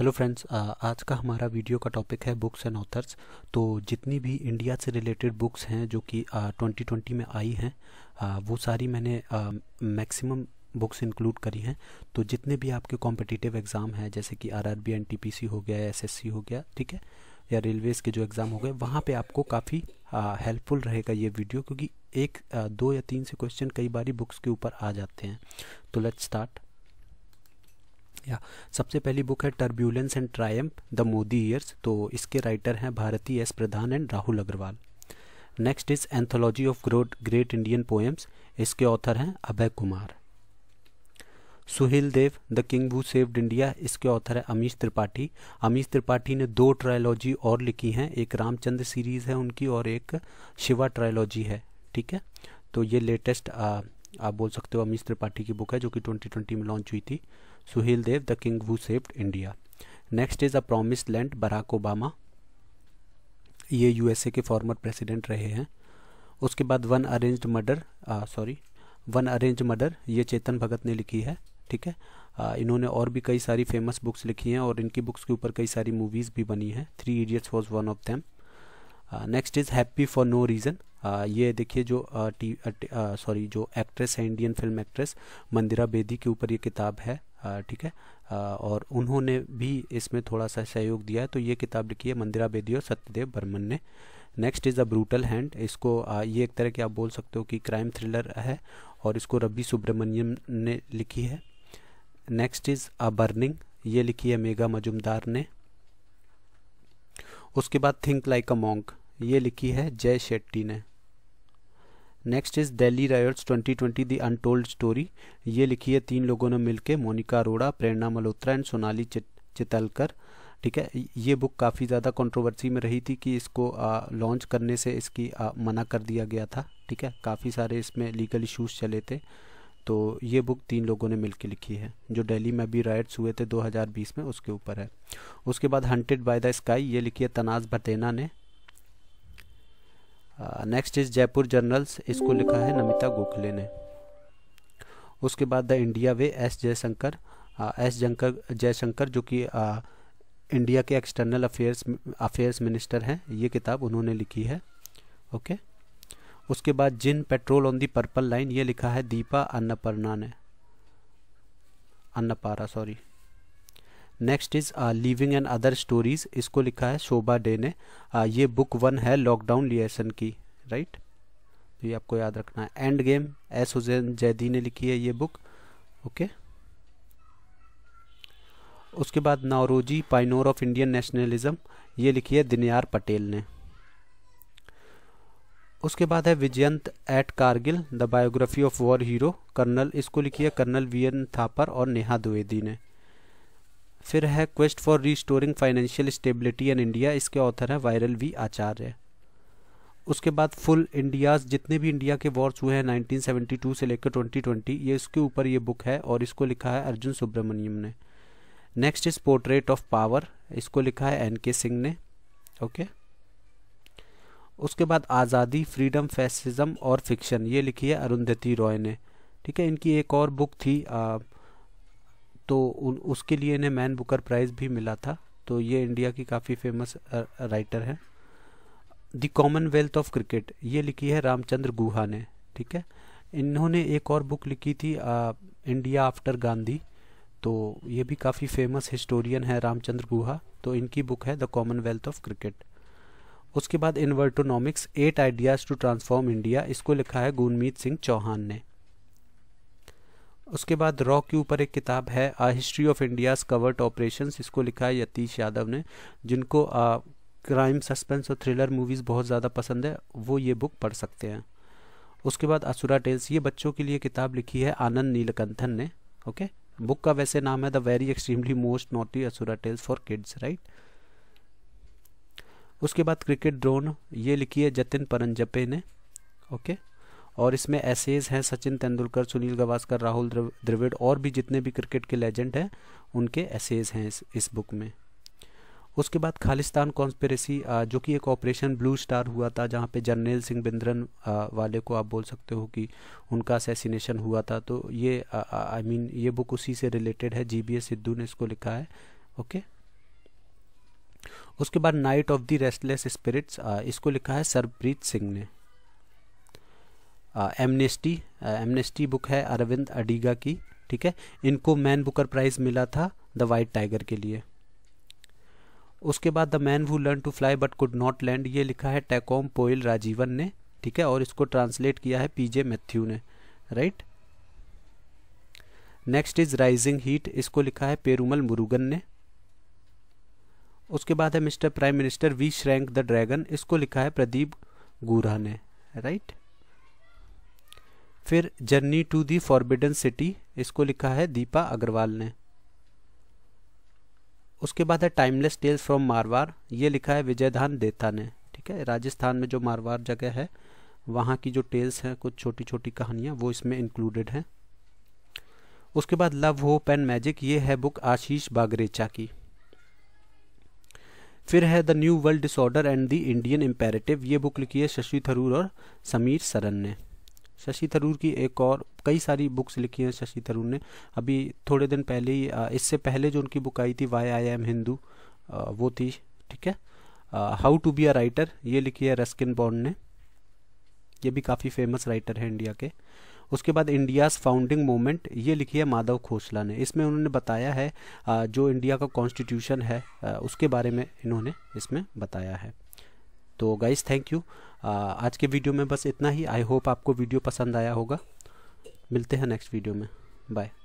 Hello friends आज का हमारा वीडियो का टॉपिक है बुक्स एंड ऑथर्स तो जितनी भी इंडिया से रिलेटेड बुक्स हैं जो कि ट्वेंटी ट्वेंटी में आई हैं वो सारी मैंने मैक्सिमम बुक्स इंक्लूड करी हैं तो जितने भी आपके कॉम्पिटिटिव एग्ज़ाम हैं जैसे कि आरआरबी एनटीपीसी हो गया एसएससी हो गया ठीक है या रेलवेज़ के जो एग्ज़ाम हो गए वहाँ पे आपको काफ़ी हेल्पफुल रहेगा ये वीडियो क्योंकि एक आ, दो या तीन से क्वेश्चन कई बारी बुक्स के ऊपर आ जाते हैं तो लेट्स स्टार्ट या सबसे पहली बुक है turbulence and triumph the Modi years तो इसके राइटर हैं Bharati S Pradhan and Rahul Agarwal next is anthology of great great Indian poems इसके ऑथर हैं Abhay Kumar Suhel Dev the king who saved India इसके ऑथर है अमीश त्रिपाठी अमीश त्रिपाठी ने दो ट्रायोलॉजी और लिखी हैं एक रामचंद्र सीरीज है उनकी और एक शिवा ट्रायोलॉजी है ठीक है तो ये लेटेस्ट आप बोल सकते हो अमीश त्रिपाठी की बुक है जो कि 2020 में लॉन्च हुई थी Suhel Dev the king who saved India next is a promise land Barack Obama ये यूएसए के फॉर्मर प्रेसिडेंट रहे हैं उसके बाद one arranged murder sorry one arrange murder ये चेतन भगत ने लिखी है ठीक है आ, इन्होंने और भी कई सारी फेमस बुक्स लिखी हैं और इनकी बुक्स के ऊपर कई सारी मूवीज़ भी बनी हैं three idiots was one of them next is happy for no reason ये देखिए जो सॉरी जो एक्ट्रेस है Indian film actress Mandira Bedi के ऊपर ये किताब है ठीक है और उन्होंने भी इसमें थोड़ा सा सहयोग दिया है तो ये किताब लिखी है मंदिरा बेदी और सत्यदेव बर्मन ने next is a brutal hand इसको आ, ये एक तरह के आप बोल सकते हो कि क्राइम थ्रिलर है और इसको रबी सुब्रमण्यम ने लिखी है नेक्स्ट इज़ अ बर्निंग ये लिखी है मेगा मजुमदार ने उसके बाद थिंक लाइक अ मोंक ये लिखी है जय शेट्टी ने next is Delhi riots 2020 the untold story ये लिखी है तीन लोगों ने मिलके मोनिका अरोड़ा प्रेरणा मल्होत्रा एंड सोनाली चितलकर ठीक है ये बुक काफ़ी ज़्यादा कंट्रोवर्सी में रही थी कि इसको लॉन्च करने से इसकी आ, मना कर दिया गया था ठीक है काफ़ी सारे इसमें लीगल इशूज़ चले थे तो ये बुक तीन लोगों ने मिलकर लिखी है जो डेली में भी राइट्स हुए थे 2020 में उसके ऊपर है उसके बाद हंटेड बाय द स्काई ये लिखी है तनाज भटेना ने नेक्स्ट इज जयपुर जर्नल्स इसको लिखा है नमिता गोखले ने उसके बाद the India way S Jaishankar S जंकर जयशंकर जो कि इंडिया के एक्सटर्नल अफेयर्स अफेयर्स मिनिस्टर हैं ये किताब उन्होंने लिखी है ओके उसके बाद djinn patrol on the purple line ये लिखा है दीपा अन्नपर्णा ने Anappara sorry next is living and other stories इसको लिखा है शोभा डे ने uh, ये बुक वन है लॉकडाउन लियसन की राइट right? तो ये आपको याद रखना है end game S Hussain Zaidi ने लिखी है ये बुक ओके okay? उसके बाद Naoroji pioneer of Indian nationalism ये लिखी है दिनयार पटेल ने उसके बाद है Vijyant at Kargil the biography of war hero colonel इसको लिखी है कर्नल वी एन थापर और नेहा द्विवेदी ने फिर है quest for restoring financial stability in India इसके ऑथर हैं वायरल वी आचार्य उसके बाद फुल इंडियाज जितने भी इंडिया के वॉर्स हुए हैं 1972 से लेकर 2020 ये इसके ऊपर ये बुक है और इसको लिखा है अर्जुन सुब्रमण्यम ने next is portrait of power इसको लिखा है एन के सिंह ने ओके okay? उसके बाद आज़ादी फ्रीडम फैसिज्म और फिक्शन ये लिखी है अरुंधति रॉय ने ठीक है इनकी एक और बुक थी आ, तो उसके लिए इन्हें मैन बुकर प्राइज़ भी मिला था तो ये इंडिया की काफ़ी फेमस राइटर हैं द कॉमनवेल्थ ऑफ क्रिकेट ये लिखी है रामचंद्र गुहा ने ठीक है इन्होंने एक और बुक लिखी थी आ, इंडिया आफ्टर गांधी तो ये भी काफ़ी फेमस हिस्टोरियन है रामचंद्र गुहा तो इनकी बुक है द कॉमनवेल्थ ऑफ क्रिकेट उसके बाद invertonomics eight ideas to transform India इसको लिखा है गुनमीत सिंह चौहान ने उसके बाद रॉ के ऊपर एक किताब है a history of India's covert operation इसको लिखा है यतीश यादव ने जिनको क्राइम सस्पेंस और थ्रिलर मूवीज़ बहुत ज़्यादा पसंद है वो ये बुक पढ़ सकते हैं उसके बाद असुरा टेल्स ये बच्चों के लिए किताब लिखी है आनंद नीलकंथन ने ओके बुक का वैसे नाम है the very extremely most naughty Asura tales for kids right उसके बाद क्रिकेट ड्रोन ये लिखी है जतिन परंजपे ने ओके okay? और इसमें एसेज हैं सचिन तेंदुलकर सुनील गावस्कर राहुल द्रविड़ और भी जितने भी क्रिकेट के लेजेंड हैं उनके एसेज हैं इस, इस बुक में उसके बाद खालिस्तान कॉन्स्पेरेसी जो कि एक ऑपरेशन ब्लू स्टार हुआ था जहाँ पे जर्नेल सिंह बिंद्रन वाले को आप बोल सकते हो कि उनका असेसिनेशन हुआ था तो ये आई मीन I mean, ये बुक उसी से रिलेटेड है जी बी एस सिद्धू ने इसको लिखा है ओके उसके बाद night of the restless spirits इसको लिखा है सरप्रीत सिंह ने एमनेस्टी एमनेस्टी बुक है अरविंद अडीगा की ठीक है इनको मैन बुकर प्राइज मिला था द वाइट टाइगर के लिए उसके बाद the man who learn to fly but could not land ये लिखा है टैकोम पोइल राजीवन ने ठीक है और इसको ट्रांसलेट किया है पीजे मैथ्यू Mathew right next is rising heat इसको लिखा है पेरूमल मुरुगन ने उसके बाद है mister prime minister we shrank the dragon इसको लिखा है प्रदीप गुरा ने राइट फिर journey to the forbidden city इसको लिखा है दीपा अग्रवाल ने उसके बाद है टाइमलेस टेल्स फ्रॉम मारवार ये लिखा है विजयधान देता ने ठीक है राजस्थान में जो मारवार जगह है वहाँ की जो टेल्स हैं कुछ छोटी छोटी कहानियाँ वो इसमें इंक्लूडेड हैं उसके बाद लव होप एंड मैजिक ये है बुक आशीष बागरेचा की फिर है the new world disorder and the Indian imperative ये बुक लिखी है शशि थरूर और समीर सरन ने शशि थरूर की एक और कई सारी बुक्स लिखी हैं शशि थरूर ने अभी थोड़े दिन पहले ही इससे पहले जो उनकी बुक आई थी वाई आई एम हिंदू वो थी ठीक है how to be a writer ये लिखी है रस्किन बॉन्ड ने ये भी काफ़ी फेमस राइटर हैं इंडिया के उसके बाद इंडियाज़ फाउंडिंग मोमेंट ये लिखी है माधव खोसला ने इसमें उन्होंने बताया है जो इंडिया का कॉन्स्टिट्यूशन है उसके बारे में इन्होंने इसमें बताया है तो गाइज थैंक यू आज के वीडियो में बस इतना ही आई होप आपको वीडियो पसंद आया होगा मिलते हैं नेक्स्ट वीडियो में बाय